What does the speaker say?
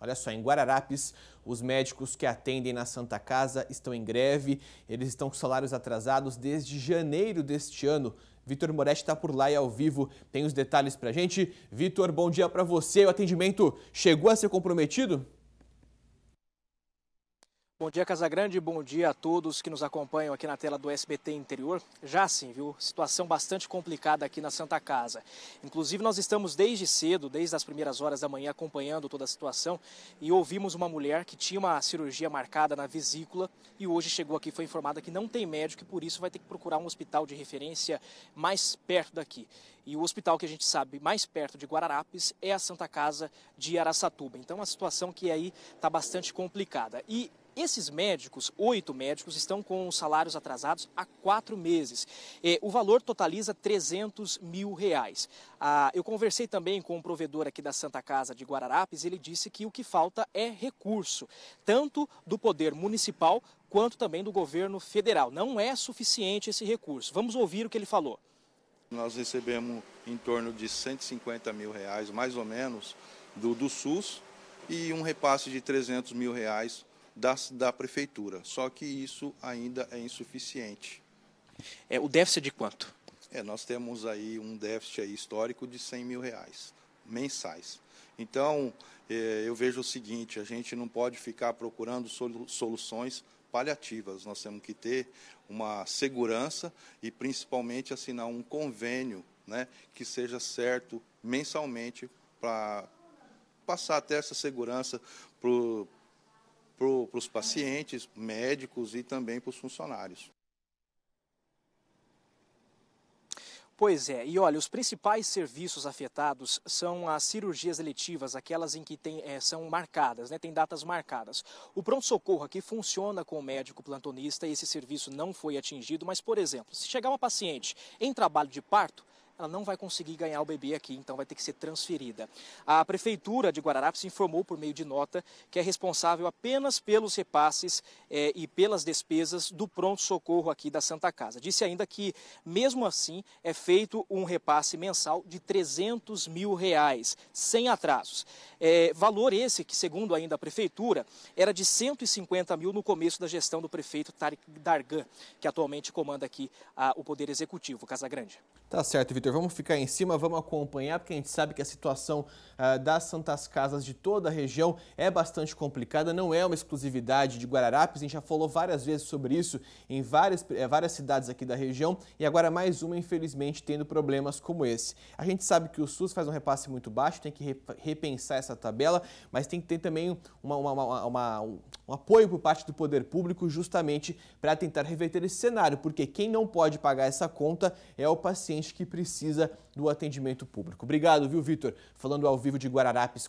Olha só, em Guararapes, os médicos que atendem na Santa Casa estão em greve. Eles estão com salários atrasados desde janeiro deste ano. Vitor Moretti está por lá e ao vivo tem os detalhes para gente. Vitor, bom dia para você. O atendimento chegou a ser comprometido? Bom dia, Casagrande. Bom dia a todos que nos acompanham aqui na tela do SBT Interior. Já sim, viu? Situação bastante complicada aqui na Santa Casa. Inclusive, nós estamos desde cedo, desde as primeiras horas da manhã, acompanhando toda a situação e ouvimos uma mulher que tinha uma cirurgia marcada na vesícula e hoje chegou aqui foi informada que não tem médico e por isso vai ter que procurar um hospital de referência mais perto daqui. E o hospital que a gente sabe mais perto de Guararapes é a Santa Casa de Araçatuba. Então, a situação que aí está bastante complicada. E esses médicos, oito médicos, estão com salários atrasados há quatro meses. Eh, o valor totaliza 300 mil reais. Ah, eu conversei também com um provedor aqui da Santa Casa de Guararapes. Ele disse que o que falta é recurso, tanto do poder municipal quanto também do governo federal. Não é suficiente esse recurso. Vamos ouvir o que ele falou. Nós recebemos em torno de 150 mil reais, mais ou menos, do, do SUS e um repasse de 300 mil reais da, da prefeitura. Só que isso ainda é insuficiente. É, o déficit é de quanto? É, nós temos aí um déficit aí histórico de 100 mil reais mensais. Então, é, eu vejo o seguinte: a gente não pode ficar procurando soluções paliativas, nós temos que ter uma segurança e, principalmente, assinar um convênio né, que seja certo mensalmente para passar até essa segurança para para os pacientes, médicos e também para os funcionários. Pois é, e olha, os principais serviços afetados são as cirurgias eletivas, aquelas em que tem, é, são marcadas, né, tem datas marcadas. O pronto-socorro aqui funciona com o médico plantonista e esse serviço não foi atingido, mas, por exemplo, se chegar uma paciente em trabalho de parto, ela não vai conseguir ganhar o bebê aqui, então vai ter que ser transferida. A Prefeitura de Guararapes informou por meio de nota que é responsável apenas pelos repasses eh, e pelas despesas do pronto-socorro aqui da Santa Casa. Disse ainda que, mesmo assim, é feito um repasse mensal de 300 mil reais, sem atrasos. Eh, valor esse que, segundo ainda a Prefeitura, era de 150 mil no começo da gestão do prefeito Tarek Dargan, que atualmente comanda aqui ah, o Poder Executivo, Casa Grande. Tá certo, Vitor vamos ficar em cima, vamos acompanhar, porque a gente sabe que a situação ah, das Santas Casas de toda a região é bastante complicada, não é uma exclusividade de Guararapes, a gente já falou várias vezes sobre isso em várias, eh, várias cidades aqui da região e agora mais uma, infelizmente, tendo problemas como esse. A gente sabe que o SUS faz um repasse muito baixo, tem que repensar essa tabela, mas tem que ter também uma, uma, uma, uma um apoio por parte do poder público justamente para tentar reverter esse cenário, porque quem não pode pagar essa conta é o paciente que precisa do atendimento público. Obrigado, viu, Vitor? Falando ao vivo de Guararapes.